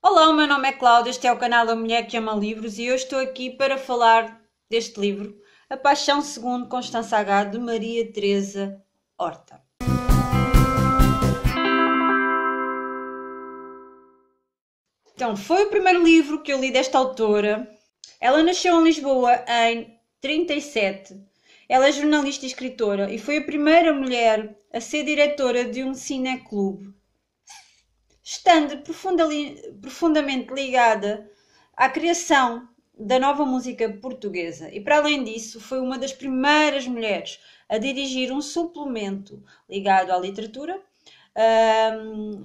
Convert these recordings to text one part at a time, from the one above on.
Olá, o meu nome é Cláudia, este é o canal da Mulher que Ama Livros e eu estou aqui para falar deste livro, A Paixão Segundo Constança H, de Maria Teresa Horta. Então, foi o primeiro livro que eu li desta autora. Ela nasceu em Lisboa em 37. Ela é jornalista e escritora e foi a primeira mulher a ser diretora de um cineclube estando profundamente ligada à criação da nova música portuguesa e, para além disso, foi uma das primeiras mulheres a dirigir um suplemento ligado à literatura um,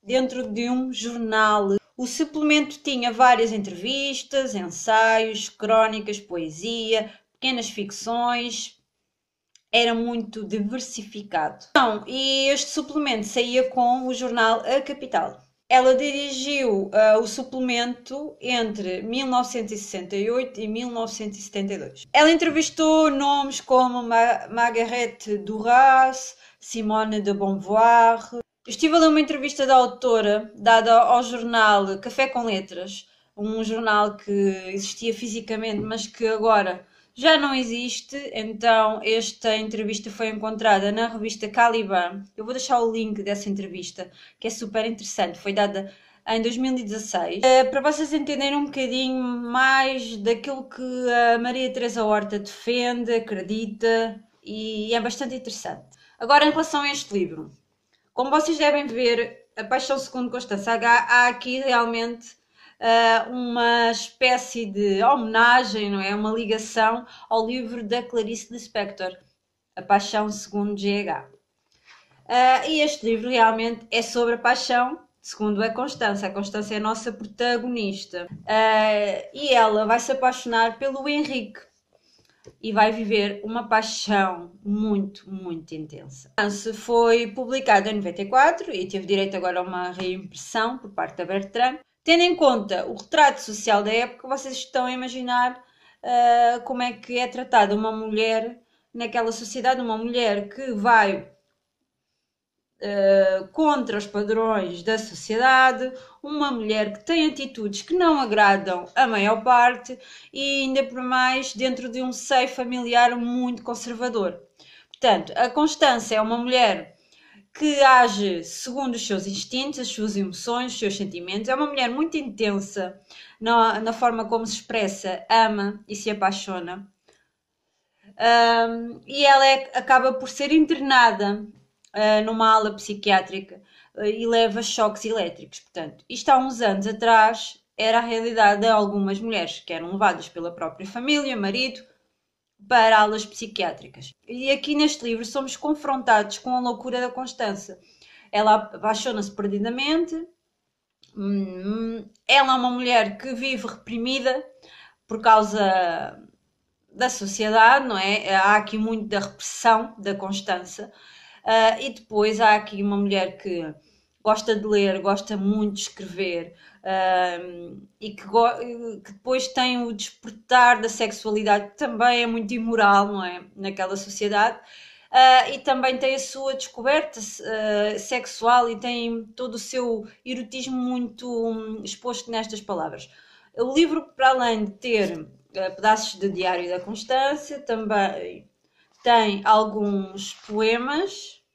dentro de um jornal. O suplemento tinha várias entrevistas, ensaios, crónicas, poesia, pequenas ficções, era muito diversificado. Então, e este suplemento saía com o jornal A Capital. Ela dirigiu uh, o suplemento entre 1968 e 1972. Ela entrevistou nomes como Ma Margaret Duras, Simone de Beauvoir. Estive a ler uma entrevista da autora dada ao jornal Café com Letras, um jornal que existia fisicamente, mas que agora já não existe, então esta entrevista foi encontrada na revista Caliban. Eu vou deixar o link dessa entrevista, que é super interessante, foi dada em 2016, eh, para vocês entenderem um bocadinho mais daquilo que a Maria Teresa Horta defende, acredita e é bastante interessante. Agora, em relação a este livro, como vocês devem ver, a Paixão Segundo Constança H, há aqui realmente eh, uma espécie de homenagem, não é? Uma ligação ao livro da Clarice Lispector, A Paixão segundo G.H. Uh, eh, e este livro realmente é sobre a paixão, segundo a Constância. A Constância é a nossa protagonista. Uh, e ela vai se apaixonar pelo Henrique e vai viver uma paixão muito, muito intensa. Se foi publicado em 94 e teve direito agora a uma reimpressão por parte da Bertrand. Tendo em conta o retrato social da época, vocês estão a imaginar uh, como é que é tratada uma mulher naquela sociedade, uma mulher que vai Uh, contra os padrões da sociedade, uma mulher que tem atitudes que não agradam a maior parte e ainda por mais dentro de um seio familiar muito conservador. Portanto, a Constância é uma mulher que age segundo os seus instintos, as suas emoções, os seus sentimentos. É uma mulher muito intensa na, na forma como se expressa, ama e se apaixona. Um, e ela é, acaba por ser internada uh, numa ala psiquiátrica uh, e leva choques elétricos. Portanto, isto há uns anos atrás era a realidade de algumas mulheres que eram levadas pela própria família, marido, para aulas psiquiátricas. E aqui neste livro somos confrontados com a loucura da Constança. Ela apaixona-se perdidamente, hum, ela é uma mulher que vive reprimida por causa da sociedade, não é? Há aqui muito da repressão da Constança. Uh, ah, e depois há aqui uma mulher que gosta de ler, gosta muito de escrever um, e que, que, depois tem o despertar da sexualidade, que também é muito imoral, não é? Naquela sociedade. Uh, e também tem a sua descoberta uh, sexual e tem todo o seu erotismo muito um, exposto nestas palavras. O livro, para além de ter uh, pedaços de Diário da Constância, também tem alguns poemas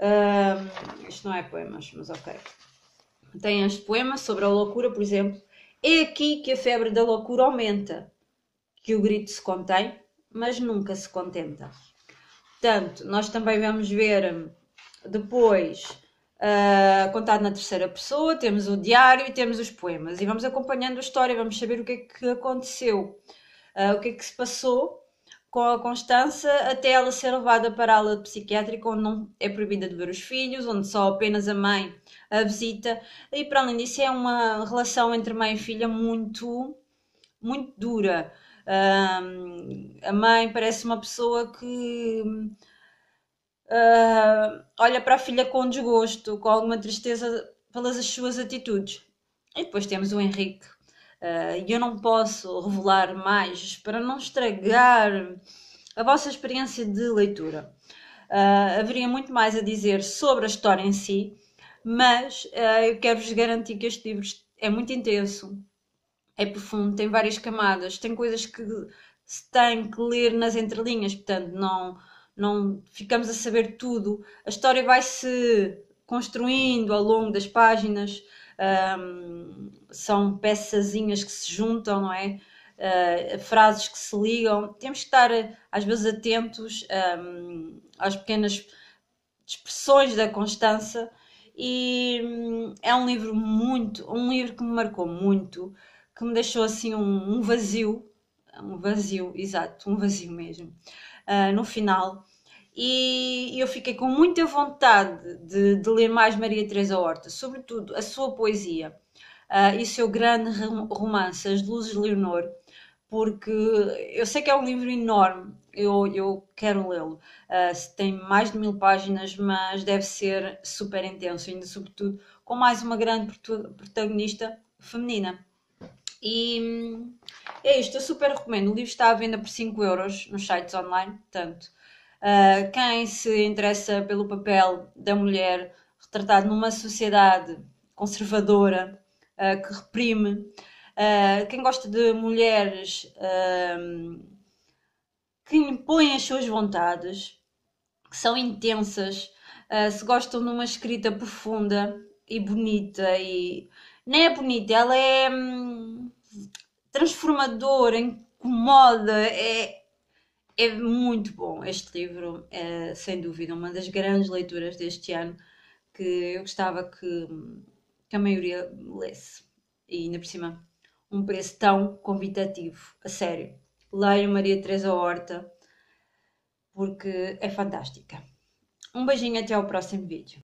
Uh, isto não é poemas, mas ok. Tem este poema sobre a loucura, por exemplo. É aqui que a febre da loucura aumenta, que o grito se contém, mas nunca se contenta. Portanto, nós também vamos ver hum, depois, uh, contado na terceira pessoa, temos o diário e temos os poemas. E vamos acompanhando a história, vamos saber o que é que aconteceu, uh, o que é que se passou com a Constança até ela ser levada para a ala psiquiátrica, onde não é proibida de ver os filhos, onde só apenas a mãe a visita. E para além disso, é uma relação entre mãe e filha muito, muito dura. Um, a mãe parece uma pessoa que uh, olha para a filha com desgosto, com alguma tristeza pelas suas atitudes. E depois temos o Henrique, ah, e eu não posso revelar mais para não estragar a vossa experiência de leitura. Ah, haveria muito mais a dizer sobre a história em si, mas ah, eu quero-vos garantir que este livro é muito intenso, é profundo, tem várias camadas, tem coisas que se tem que ler nas entrelinhas, portanto, não, não ficamos a saber tudo. A história vai se construindo ao longo das páginas, um, são peçazinhas que se juntam, não é? Uh, frases que se ligam. Temos que estar, às vezes, atentos um, às pequenas expressões da Constança. E um, é um livro muito, um livro que me marcou muito, que me deixou assim um, um vazio, um vazio, exato, um vazio mesmo, uh, no final e eu fiquei com muita vontade de, de ler mais Maria Teresa Horta, sobretudo a sua poesia uh, e o seu grande romance, As Luzes de Leonor, porque eu sei que é um livro enorme, eu, eu quero lê-lo. Uh, tem mais de mil páginas, mas deve ser super intenso, ainda sobretudo com mais uma grande protagonista feminina. E hum, é isto, eu super recomendo. O livro está à venda por 5 euros nos sites online, portanto, ah, quem se interessa pelo papel da mulher retratado numa sociedade conservadora uh, que reprime, uh, quem gosta de mulheres que impõem as suas vontades, que são intensas, se gostam de uma escrita profunda e bonita e nem é bonita, ela é hum, transformadora, incomoda, é, é muito bom este livro, é sem dúvida uma das grandes leituras deste ano que eu gostava que, que a maioria lesse. E ainda por cima, um preço tão convidativo, a sério. Leia Maria Teresa Horta, porque é fantástica. Um beijinho até ao próximo vídeo.